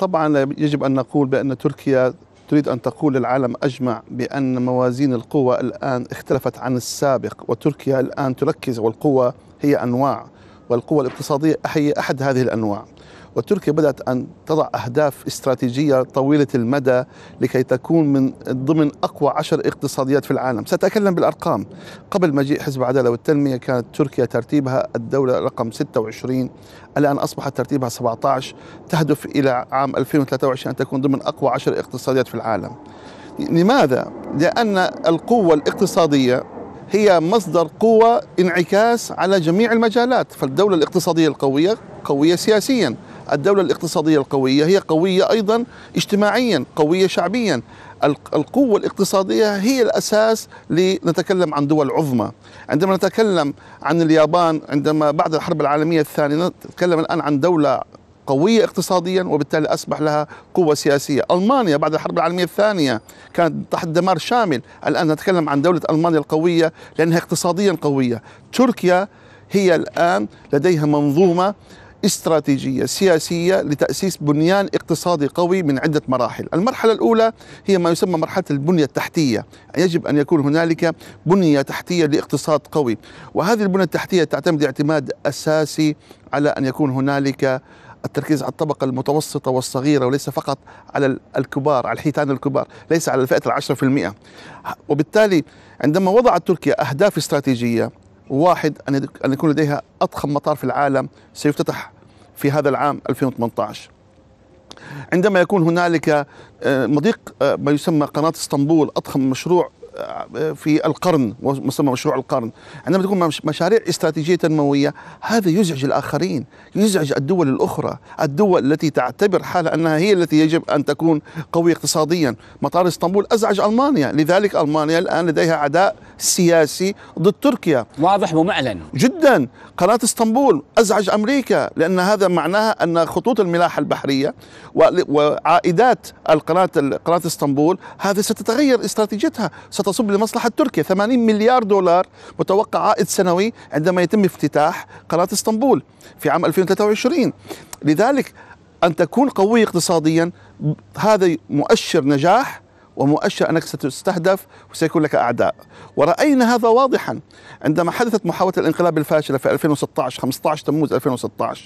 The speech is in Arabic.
طبعا يجب أن نقول بأن تركيا تريد أن تقول للعالم أجمع بأن موازين القوى الآن اختلفت عن السابق وتركيا الآن تركز والقوة هي أنواع والقوة الاقتصادية هي أحد هذه الأنواع وتركيا بدأت أن تضع أهداف استراتيجية طويلة المدى لكي تكون من ضمن أقوى عشر اقتصاديات في العالم سأتكلم بالأرقام قبل مجيء حزب العدالة والتنمية كانت تركيا ترتيبها الدولة رقم 26 الآن أصبحت ترتيبها 17 تهدف إلى عام 2023 أن تكون ضمن أقوى عشر اقتصاديات في العالم لماذا؟ لأن القوة الاقتصادية هي مصدر قوة انعكاس على جميع المجالات فالدولة الاقتصادية القوية قوية سياسيا الدولة الاقتصادية القوية هي قوية أيضا اجتماعيا قوية شعبيا القوة الاقتصادية هي الأساس لنتكلم عن دول عظمى عندما نتكلم عن اليابان عندما بعد الحرب العالمية الثانية نتكلم الآن عن دولة قوية اقتصاديا وبالتالي أصبح لها قوة سياسية ألمانيا بعد الحرب العالمية الثانية كانت تحت دمار شامل الآن نتكلم عن دولة ألمانيا القوية لأنها اقتصاديا قوية تركيا هي الآن لديها منظومة استراتيجية سياسية لتأسيس بنيان اقتصادي قوي من عدة مراحل المرحلة الأولى هي ما يسمى مرحلة البنية التحتية يجب أن يكون هنالك بنية تحتية لاقتصاد قوي وهذه البنية التحتية تعتمد اعتماد أساسي على أن يكون هنالك التركيز على الطبقة المتوسطة والصغيرة وليس فقط على الكبار على الحيتان الكبار ليس على الفئة العشرة في المئة وبالتالي عندما وضعت تركيا أهداف استراتيجية واحد أن يكون لديها أضخم مطار في العالم سيفتتح في هذا العام 2018 عندما يكون هنالك آه، مضيق آه، ما يسمى قناة اسطنبول أضخم مشروع في القرن مسمى مشروع القرن عندما تكون مشاريع استراتيجية تنموية هذا يزعج الآخرين يزعج الدول الأخرى الدول التي تعتبر حالها أنها هي التي يجب أن تكون قوية اقتصاديا مطار اسطنبول أزعج ألمانيا لذلك ألمانيا الآن لديها عداء سياسي ضد تركيا واضح ومعلن جدا قناة اسطنبول أزعج أمريكا لأن هذا معناها أن خطوط الملاحة البحرية وعائدات القناة قناة اسطنبول هذه ستتغير استراتيجيتها ستتغير تصب لمصلحة تركيا 80 مليار دولار متوقع عائد سنوي عندما يتم افتتاح قناة اسطنبول في عام 2023 لذلك أن تكون قوي اقتصاديا هذا مؤشر نجاح ومؤشر انك ستستهدف وسيكون لك اعداء، وراينا هذا واضحا عندما حدثت محاوله الانقلاب الفاشله في 2016 15 تموز 2016